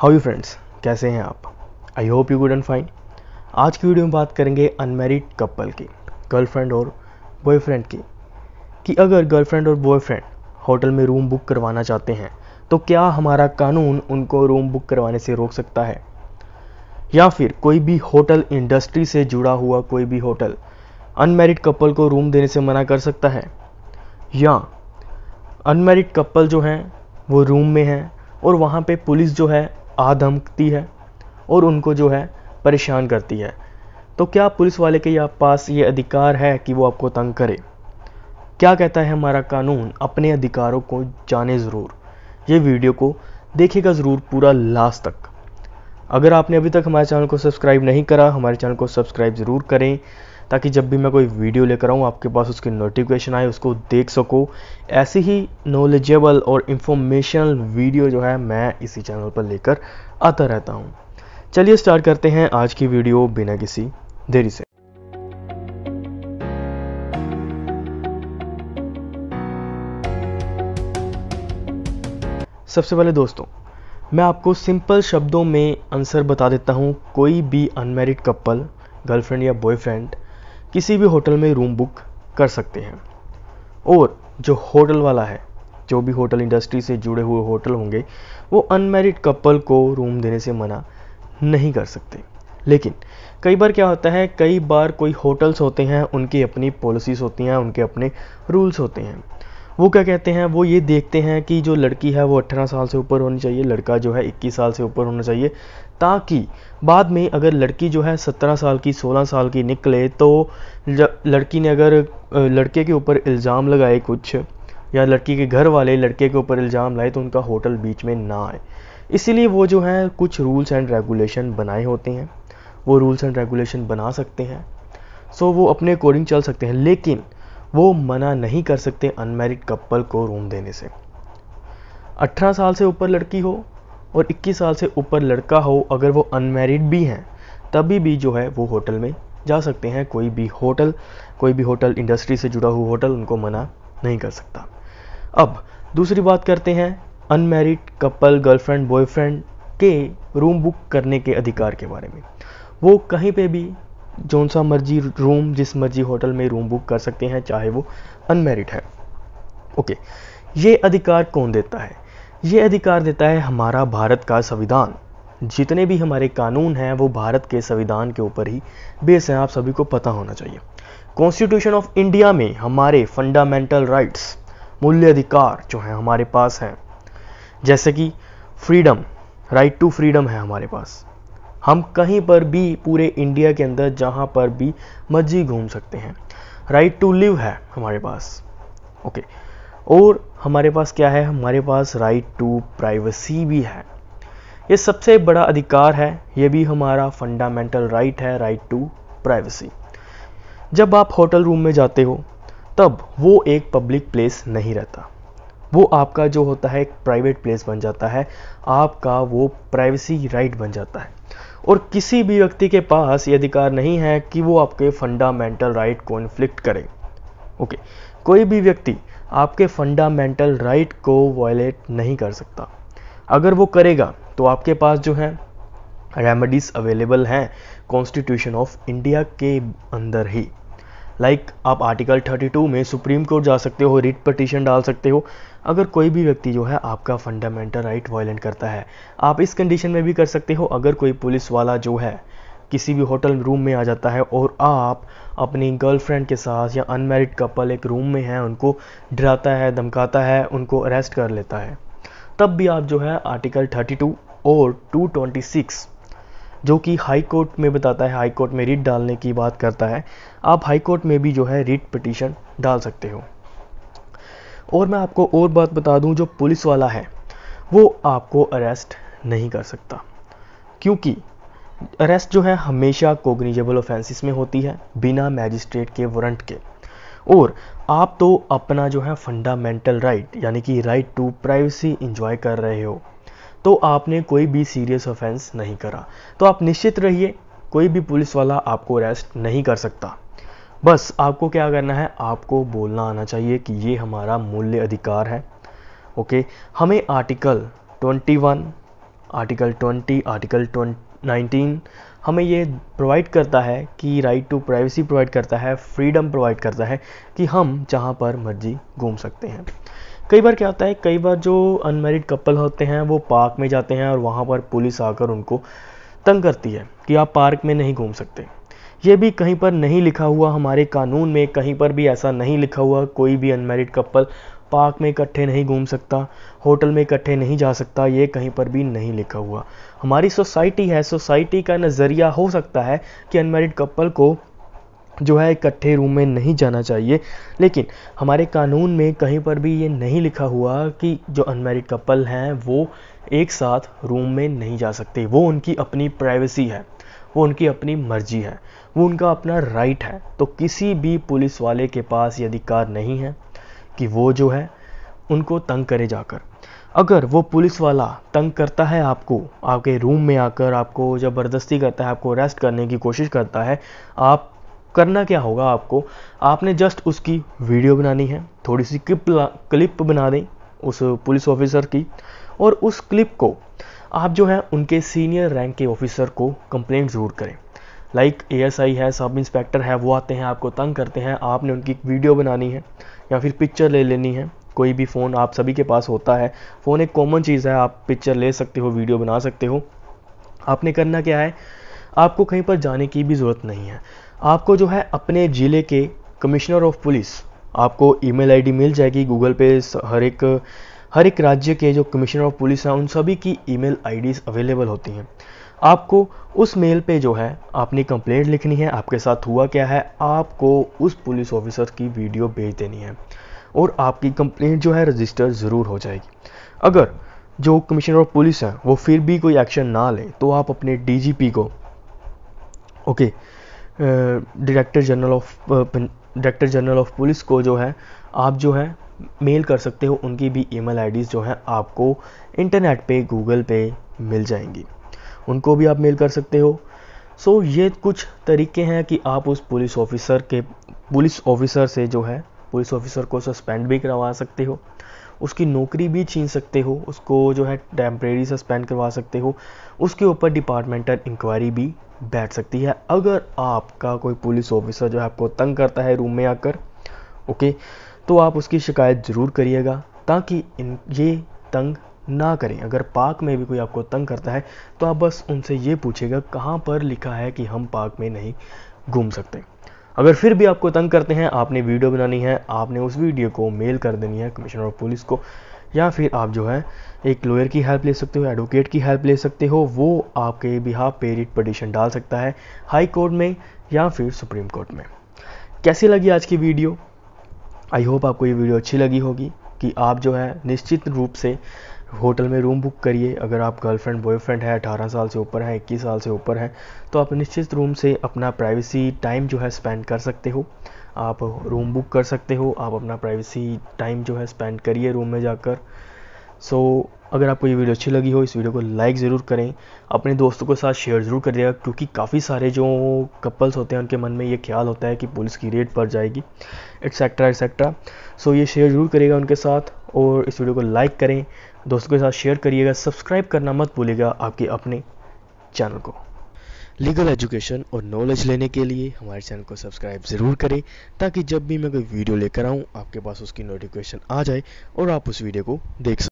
How you friends कैसे हैं आप I hope you good and fine आज की वीडियो में बात करेंगे अनमेरिड कपल की गर्लफ्रेंड और बॉयफ्रेंड की कि अगर गर्लफ्रेंड और बॉयफ्रेंड होटल में रूम बुक करवाना चाहते हैं तो क्या हमारा कानून उनको रूम बुक करवाने से रोक सकता है या फिर कोई भी होटल इंडस्ट्री से जुड़ा हुआ कोई भी होटल अनमेरिड कपल को रूम देने से मना कर सकता है या अनमेरिड कपल जो हैं वो रूम में हैं और वहाँ पे पुलिस जो है आधमकती धमकती है और उनको जो है परेशान करती है तो क्या पुलिस वाले के या पास ये अधिकार है कि वो आपको तंग करे क्या कहता है हमारा कानून अपने अधिकारों को जाने ज़रूर ये वीडियो को देखेगा ज़रूर पूरा लास्ट तक अगर आपने अभी तक हमारे चैनल को सब्सक्राइब नहीं करा हमारे चैनल को सब्सक्राइब ज़रूर करें ताकि जब भी मैं कोई वीडियो लेकर आऊँ आपके पास उसकी नोटिफिकेशन आए उसको देख सको ऐसी ही नॉलेजेबल और इंफॉर्मेशनल वीडियो जो है मैं इसी चैनल पर लेकर आता रहता हूँ चलिए स्टार्ट करते हैं आज की वीडियो बिना किसी देरी से सबसे पहले दोस्तों मैं आपको सिंपल शब्दों में आंसर बता देता हूँ कोई भी अनमेरिड कपल गर्लफ्रेंड या बॉयफ्रेंड किसी भी होटल में रूम बुक कर सकते हैं और जो होटल वाला है जो भी होटल इंडस्ट्री से जुड़े हुए होटल होंगे वो अनमेरिड कपल को रूम देने से मना नहीं कर सकते लेकिन कई बार क्या होता है कई बार कोई होटल्स होते हैं उनकी अपनी पॉलिसीज़ होती हैं उनके अपने रूल्स होते हैं वो क्या कहते हैं वो ये देखते हैं कि जो लड़की है वो 18 साल से ऊपर होनी चाहिए लड़का जो है 21 साल से ऊपर होना चाहिए ताकि बाद में अगर लड़की जो है 17 साल की 16 साल की निकले तो लड़की ने अगर लड़के के ऊपर इल्ज़ाम लगाए कुछ या लड़की के घर वाले लड़के के ऊपर इल्ज़ाम लाए तो उनका होटल बीच में ना आए इसीलिए वो जो है कुछ रूल्स एंड रेगुलेशन बनाए होते हैं वो रूल्स एंड रेगुलेशन बना सकते हैं सो so, वो अपने अकॉर्डिंग चल सकते हैं लेकिन वो मना नहीं कर सकते अनमेरिड कपल को रूम देने से 18 साल से ऊपर लड़की हो और 21 साल से ऊपर लड़का हो अगर वो अनमेरिड भी हैं तभी भी जो है वो होटल में जा सकते हैं कोई भी होटल कोई भी होटल इंडस्ट्री से जुड़ा हुआ होटल उनको मना नहीं कर सकता अब दूसरी बात करते हैं अनमेरिड कपल गर्लफ्रेंड बॉयफ्रेंड के रूम बुक करने के अधिकार के बारे में वो कहीं पे भी जौन सा मर्जी रूम जिस मर्जी होटल में रूम बुक कर सकते हैं चाहे वो अनमेरिड है ओके ये अधिकार कौन देता है ये अधिकार देता है हमारा भारत का संविधान जितने भी हमारे कानून हैं वो भारत के संविधान के ऊपर ही बेस हैं आप सभी को पता होना चाहिए कॉन्स्टिट्यूशन ऑफ इंडिया में हमारे फंडामेंटल राइट्स मूल्य अधिकार जो हैं हमारे पास हैं जैसे कि फ्रीडम राइट टू फ्रीडम है हमारे पास हम कहीं पर भी पूरे इंडिया के अंदर जहाँ पर भी मर्जी घूम सकते हैं राइट टू लिव है हमारे पास ओके okay. और हमारे पास क्या है हमारे पास राइट टू प्राइवेसी भी है ये सबसे बड़ा अधिकार है ये भी हमारा फंडामेंटल राइट है राइट टू प्राइवेसी जब आप होटल रूम में जाते हो तब वो एक पब्लिक प्लेस नहीं रहता वो आपका जो होता है एक प्राइवेट प्लेस बन जाता है आपका वो प्राइवेसी राइट बन जाता है और किसी भी व्यक्ति के पास ये अधिकार नहीं है कि वो आपके फंडामेंटल राइट को इन्फ्लिक्ट करे ओके कोई भी व्यक्ति आपके फंडामेंटल राइट को वायलेट नहीं कर सकता अगर वो करेगा तो आपके पास जो है रेमेडीज़ अवेलेबल हैं कॉन्स्टिट्यूशन ऑफ इंडिया के अंदर ही लाइक like, आप आर्टिकल 32 में सुप्रीम कोर्ट जा सकते हो रिट पटिशन डाल सकते हो अगर कोई भी व्यक्ति जो है आपका फंडामेंटल राइट वायलेंट करता है आप इस कंडीशन में भी कर सकते हो अगर कोई पुलिस वाला जो है किसी भी होटल रूम में आ जाता है और आप अपनी गर्लफ्रेंड के साथ या अनमेरिड कपल एक रूम में है उनको डराता है धमकाता है उनको अरेस्ट कर लेता है तब भी आप जो है आर्टिकल 32 और 226 जो कि हाई कोर्ट में बताता है हाई कोर्ट में रिट डालने की बात करता है आप हाई कोर्ट में भी जो है रिट पिटीशन डाल सकते हो और मैं आपको और बात बता दूं जो पुलिस वाला है वो आपको अरेस्ट नहीं कर सकता क्योंकि अरेस्ट जो है हमेशा कोग्निजेबल ऑफेंसिस में होती है बिना मैजिस्ट्रेट के वारंट के और आप तो अपना जो है फंडामेंटल राइट यानी कि राइट टू प्राइवेसी इंजॉय कर रहे हो तो आपने कोई भी सीरियस ऑफेंस नहीं करा तो आप निश्चित रहिए कोई भी पुलिस वाला आपको अरेस्ट नहीं कर सकता बस आपको क्या करना है आपको बोलना आना चाहिए कि ये हमारा मूल्य अधिकार है ओके हमें आर्टिकल 21 आर्टिकल 20 आर्टिकल 19 हमें ये प्रोवाइड करता है कि राइट टू प्राइवेसी प्रोवाइड करता है फ्रीडम प्रोवाइड करता है कि हम जहाँ पर मर्जी घूम सकते हैं कई बार क्या होता है कई बार जो अनमेरिड कपल होते हैं वो पार्क में जाते हैं और वहाँ पर पुलिस आकर उनको तंग करती है कि आप पार्क में नहीं घूम सकते ये भी कहीं पर नहीं लिखा हुआ हमारे कानून में कहीं पर भी ऐसा नहीं लिखा हुआ कोई भी अनमेरिड कपल पार्क में इकट्ठे नहीं घूम सकता होटल में इकट्ठे नहीं जा सकता ये कहीं पर भी नहीं लिखा हुआ हमारी सोसाइटी है सोसाइटी का नज़रिया हो सकता है कि अनमेरिड कपल को जो है इकट्ठे रूम में नहीं जाना चाहिए लेकिन हमारे कानून में कहीं पर भी ये नहीं लिखा हुआ कि जो अनमेरिड कपल हैं वो एक साथ रूम में नहीं जा सकते वो उनकी अपनी प्राइवेसी है वो उनकी अपनी मर्जी है वो उनका अपना राइट है तो किसी भी पुलिस वाले के पास ये अधिकार नहीं है कि वो जो है उनको तंग करे जाकर अगर वो पुलिस वाला तंग करता है आपको आपके रूम में आकर आपको ज़बरदस्ती करता है आपको अरेस्ट करने की कोशिश करता है आप करना क्या होगा आपको आपने जस्ट उसकी वीडियो बनानी है थोड़ी सी क्लिप क्लिप बना दें उस पुलिस ऑफिसर की और उस क्लिप को आप जो है उनके सीनियर रैंक के ऑफिसर को कंप्लेंट ज़रूर करें लाइक आई है सब इंस्पेक्टर है वो आते हैं आपको तंग करते हैं आपने उनकी वीडियो बनानी है या फिर पिक्चर ले लेनी है कोई भी फ़ोन आप सभी के पास होता है फ़ोन एक कॉमन चीज़ है आप पिक्चर ले सकते हो वीडियो बना सकते हो आपने करना क्या है आपको कहीं पर जाने की भी ज़रूरत नहीं है आपको जो है अपने ज़िले के कमिश्नर ऑफ पुलिस आपको ईमेल आईडी मिल जाएगी गूगल पे हर एक हर एक राज्य के जो कमिश्नर ऑफ पुलिस हैं उन सभी की ईमेल आईडीज अवेलेबल होती हैं आपको उस मेल पे जो है आपने कंप्लेंट लिखनी है आपके साथ हुआ क्या है आपको उस पुलिस ऑफिसर की वीडियो भेज देनी है और आपकी कंप्लेंट जो है रजिस्टर ज़रूर हो जाएगी अगर जो कमिश्नर ऑफ पुलिस है वो फिर भी कोई एक्शन ना ले तो आप अपने डीजीपी को okay okay, director general of director general of police को जो है आप जो है मेल कर सकते हो उनकी भी ईमेल आईडीज़ जो है आपको इंटरनेट पे गूगल पे मिल जाएंगी उनको भी आप मेल कर सकते हो सो so, ये कुछ तरीके हैं कि आप उस पुलिस ऑफिसर के पुलिस ऑफिसर से जो है पुलिस ऑफिसर को सस्पेंड भी करवा सकते हो उसकी नौकरी भी छीन सकते हो उसको जो है टेम्प्रेरी सस्पेंड करवा सकते हो उसके ऊपर डिपार्टमेंटल इंक्वायरी भी बैठ सकती है अगर आपका कोई पुलिस ऑफिसर जो है आपको तंग करता है रूम में आकर ओके तो आप उसकी शिकायत ज़रूर करिएगा ताकि इन ये तंग ना करें अगर पार्क में भी कोई आपको तंग करता है तो आप बस उनसे ये पूछेगा कहाँ पर लिखा है कि हम पार्क में नहीं घूम सकते अगर फिर भी आपको तंग करते हैं आपने वीडियो बनानी है आपने उस वीडियो को मेल कर देनी है कमिश्नर ऑफ पुलिस को या फिर आप जो है एक लॉयर की हेल्प ले सकते हो एडवोकेट की हेल्प ले सकते हो वो आपके बिहाफ पे रिट पटिशन डाल सकता है हाई कोर्ट में या फिर सुप्रीम कोर्ट में कैसी लगी आज की वीडियो आई होप आपको ये वीडियो अच्छी लगी होगी कि आप जो है निश्चित रूप से होटल में रूम बुक करिए अगर आप गर्लफ्रेंड बॉयफ्रेंड है 18 साल से ऊपर है 21 साल से ऊपर है तो आप निश्चित रूम से अपना प्राइवेसी टाइम जो है स्पेंड कर सकते हो आप रूम बुक कर सकते हो आप अपना प्राइवेसी टाइम जो है स्पेंड करिए रूम में जाकर सो so, अगर आपको ये वीडियो अच्छी लगी हो इस वीडियो को लाइक ज़रूर करें अपने दोस्तों के साथ शेयर ज़रूर करिएगा क्योंकि काफ़ी सारे जो कपल्स होते हैं उनके मन में ये ख्याल होता है कि पुलिस की रेट पड़ जाएगी एट्सेट्रा एट्सेट्रा सो ये शेयर ज़रूर करिएगा उनके साथ और इस वीडियो को लाइक करें दोस्तों के साथ शेयर करिएगा सब्सक्राइब करना मत भूलिएगा आपके अपने चैनल को लीगल एजुकेशन और नॉलेज लेने के लिए हमारे चैनल को सब्सक्राइब ज़रूर करें ताकि जब भी मैं कोई वीडियो लेकर आऊँ आपके पास उसकी नोटिफिकेशन आ जाए और आप उस वीडियो को देख सकें